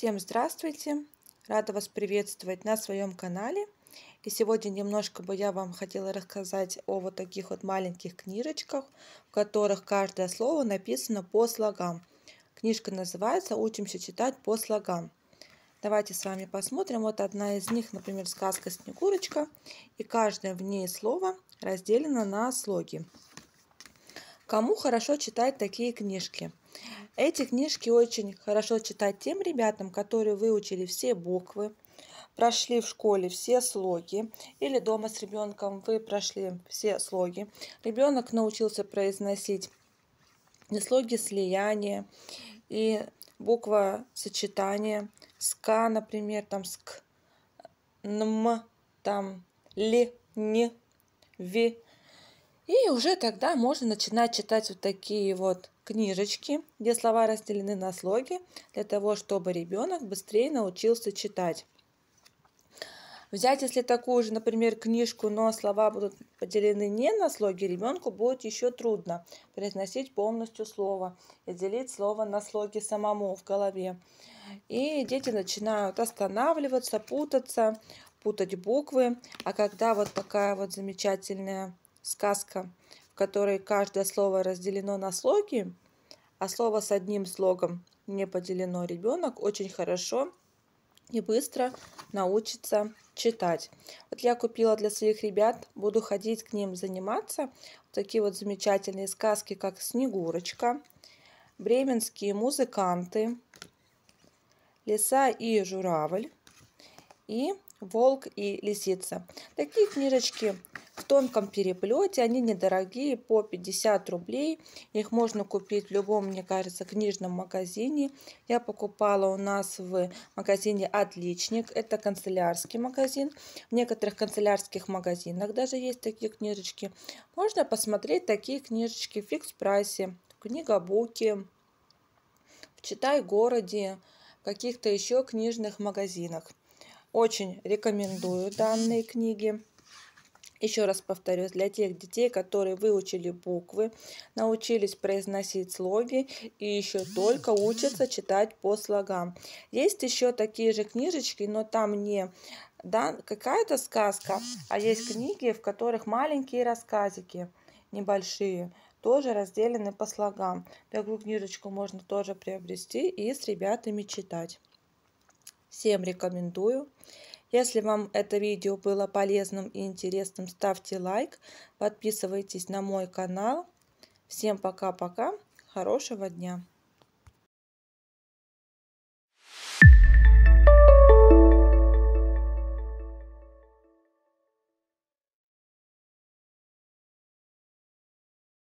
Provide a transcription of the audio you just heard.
Всем здравствуйте! Рада вас приветствовать на своем канале. И сегодня немножко бы я вам хотела рассказать о вот таких вот маленьких книжечках, в которых каждое слово написано по слогам. Книжка называется «Учимся читать по слогам». Давайте с вами посмотрим. Вот одна из них, например, сказка «Снегурочка». И каждое в ней слово разделено на слоги. Кому хорошо читать такие книжки? Эти книжки очень хорошо читать тем ребятам, которые выучили все буквы, прошли в школе все слоги или дома с ребенком вы прошли все слоги. Ребенок научился произносить слоги слияния и буква сочетания. СК, например, там СК, НМ, там ЛИ, НИ, ВИ. И уже тогда можно начинать читать вот такие вот книжечки, где слова разделены на слоги, для того, чтобы ребенок быстрее научился читать. Взять, если такую же, например, книжку, но слова будут поделены не на слоги, ребенку будет еще трудно произносить полностью слово и делить слово на слоги самому в голове. И дети начинают останавливаться, путаться, путать буквы. А когда вот такая вот замечательная сказка, в которой каждое слово разделено на слоги, а слово с одним слогом не поделено, ребенок очень хорошо и быстро научится читать. Вот я купила для своих ребят, буду ходить к ним заниматься. Вот такие вот замечательные сказки, как «Снегурочка», «Бременские музыканты», «Лиса и журавль» и «Волк и лисица». Такие книжечки тонком переплете. Они недорогие, по 50 рублей. Их можно купить в любом, мне кажется, книжном магазине. Я покупала у нас в магазине «Отличник». Это канцелярский магазин. В некоторых канцелярских магазинах даже есть такие книжечки. Можно посмотреть такие книжечки в фикс-прайсе, в в «Читай-городе», в каких-то еще книжных магазинах. Очень рекомендую данные книги. Еще раз повторюсь, для тех детей, которые выучили буквы, научились произносить слоги и еще только учатся читать по слогам. Есть еще такие же книжечки, но там не да, какая-то сказка, а есть книги, в которых маленькие рассказики небольшие, тоже разделены по слогам. Такую книжечку можно тоже приобрести и с ребятами читать. Всем рекомендую. Если вам это видео было полезным и интересным, ставьте лайк, подписывайтесь на мой канал. Всем пока-пока, хорошего дня!